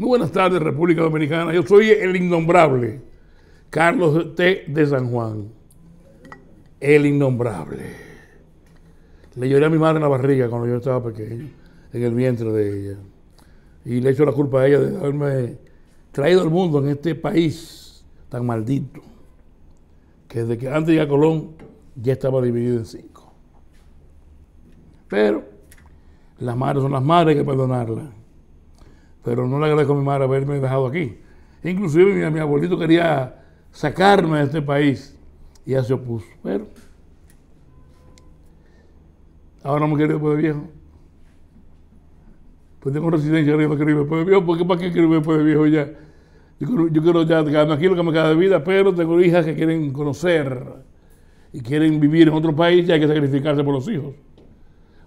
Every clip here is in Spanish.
Muy buenas tardes, República Dominicana. Yo soy el innombrable Carlos T. de San Juan. El innombrable. Le lloré a mi madre en la barriga cuando yo estaba pequeño, en el vientre de ella. Y le echo la culpa a ella de haberme traído al mundo en este país tan maldito, que desde que antes ya Colón ya estaba dividido en cinco. Pero las madres son las madres, hay que perdonarlas pero no le agradezco a mi madre haberme dejado aquí. Inclusive mi, abuelito quería sacarme de este país y ya se opuso. Pero ahora no me quiero ir después de viejo. Pues tengo residencia, ahora no quiero ir después de viejo, porque ¿para qué quiero ir después de viejo ya? Yo, quiero ya quedarme aquí lo que me queda de vida, pero tengo hijas que quieren conocer y quieren vivir en otro país y hay que sacrificarse por los hijos.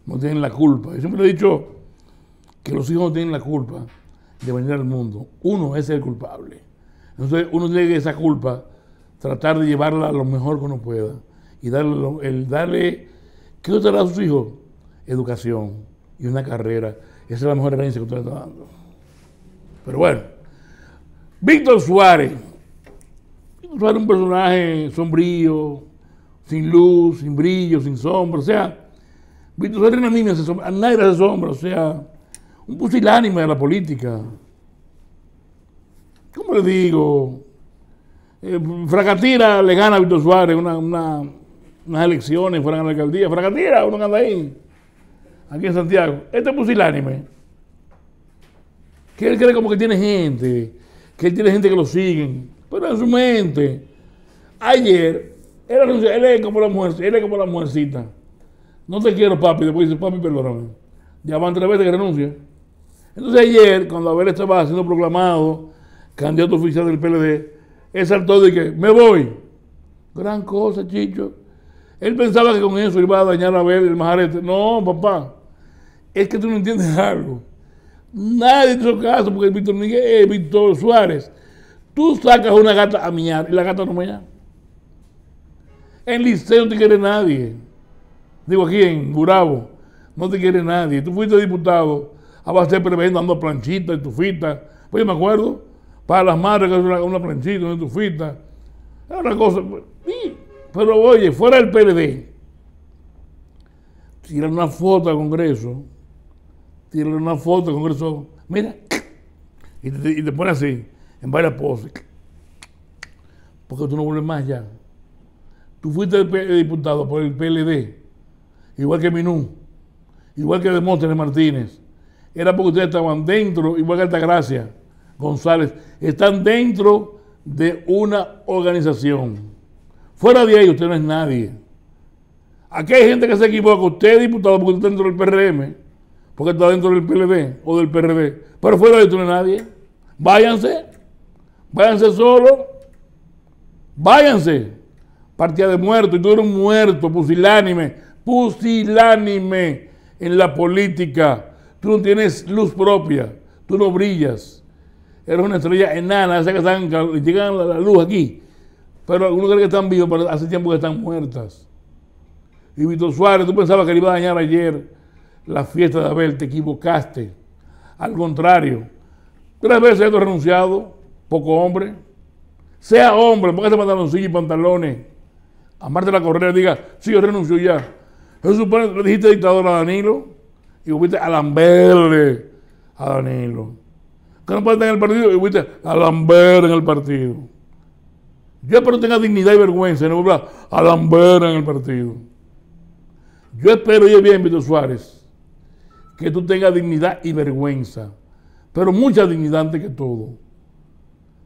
No tienen la culpa. Yo siempre he dicho que los hijos no tienen la culpa de venir al mundo. Uno es el culpable. Entonces uno tiene esa culpa tratar de llevarla a lo mejor que uno pueda y darle, el darle ¿qué usted da a sus hijos? Educación y una carrera. Esa es la mejor herencia que usted está dando. Pero bueno, Víctor Suárez. Víctor Suárez un personaje sombrío, sin luz, sin brillo, sin sombra. O sea, Víctor Suárez a una niña se sombra, sombra. O sea, un pusilánime de la política. ¿Cómo le digo? Eh, Fracatira le gana a Víctor Suárez unas elecciones, fuera a la alcaldía. Fracatira, uno anda ahí, aquí en Santiago. Este pusilánime, que él cree como que tiene gente, que él tiene gente que lo siguen, pero en su mente. Ayer, él, él es como la él es como la mujercita. No te quiero, papi. Después dice, papi, perdóname. Ya van tres veces que renuncia. Entonces ayer, cuando Abel estaba siendo proclamado candidato oficial del PLD, él saltó y que me voy. Gran cosa, Chicho. Él pensaba que con eso iba a dañar a Abel el majarete. No, papá, es que tú no entiendes algo. Nadie te hizo caso porque Víctor, Miguel, eh, Víctor Suárez, tú sacas una gata a miar y la gata no mea. En Liceo no te quiere nadie. Digo aquí en Gurabo, no te quiere nadie. Tú fuiste diputado Abacé ah, Prevén dando planchitas, estufitas. Pues yo me acuerdo, para las madres que una, planchita, una estufita. Era una cosa. Pues, pero oye, fuera del PLD, tiran una foto al Congreso, tiran una foto al Congreso, mira, y te, y pone así, en varias poses. Porque tú no vuelves más ya. Tú fuiste diputado por el PLD, igual que Minú, igual que Demóstenes Martínez, era porque ustedes estaban dentro, igual que Altagracia González, están dentro de una organización. Fuera de ahí usted no es nadie. Aquí hay gente que se equivoca, usted diputado porque usted está dentro del PRM, porque está dentro del PLD o del PRD, pero fuera de ahí usted no es nadie. Váyanse, váyanse solo, váyanse. Partida de muerto, y tú eres un muerto, pusilánime, pusilánime en la política Tú no tienes luz propia, tú no brillas. Eres una estrella enana, esas que están, llegan la luz aquí. Pero algunos creen que están vivos, pero hace tiempo que están muertas. Y Víctor Suárez, tú pensabas que le iba a dañar ayer la fiesta de Abel, te equivocaste. Al contrario, tres veces has renunciado, poco hombre. Sea hombre, ese pantaloncillo y pantalones. Amarte la correa, diga, sí, yo renuncio ya. ¿Eso supone que dijiste dictador a Danilo y hubiste a lamberle a Danilo. Que no puede estar en el partido y hubiste a lamber en el partido. Yo espero que tenga dignidad y vergüenza y no vuelva a en el partido. Yo espero, y bien, Víctor Suárez, que tú tengas dignidad y vergüenza, pero mucha dignidad antes que todo.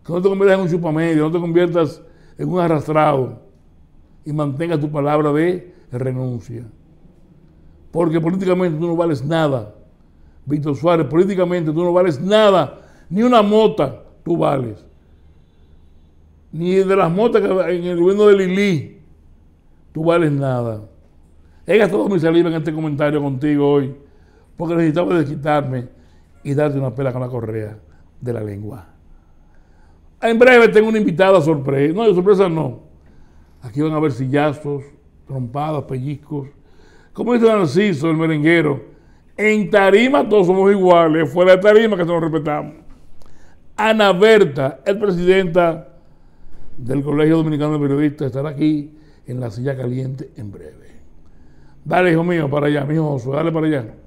Que no te conviertas en un chupamedio, no te conviertas en un arrastrado y mantenga tu palabra de renuncia porque políticamente tú no vales nada. Víctor Suárez, políticamente tú no vales nada, ni una mota tú vales. Ni de las motas que en el gobierno de Lili, tú vales nada. He gastado mi saliva en este comentario contigo hoy, porque necesitaba desquitarme y darte una pela con la correa de la lengua. En breve tengo una invitada sorpresa. No, de sorpresa no. Aquí van a haber sillazos, trompadas, pellizcos como dice Narciso, el merenguero, en tarima todos somos iguales, fuera de tarima que todos nos respetamos. Ana Berta el presidenta del Colegio Dominicano de Periodistas, estará aquí en la silla caliente en breve. Dale, hijo mío, para allá, mi hijo Josué, dale para allá.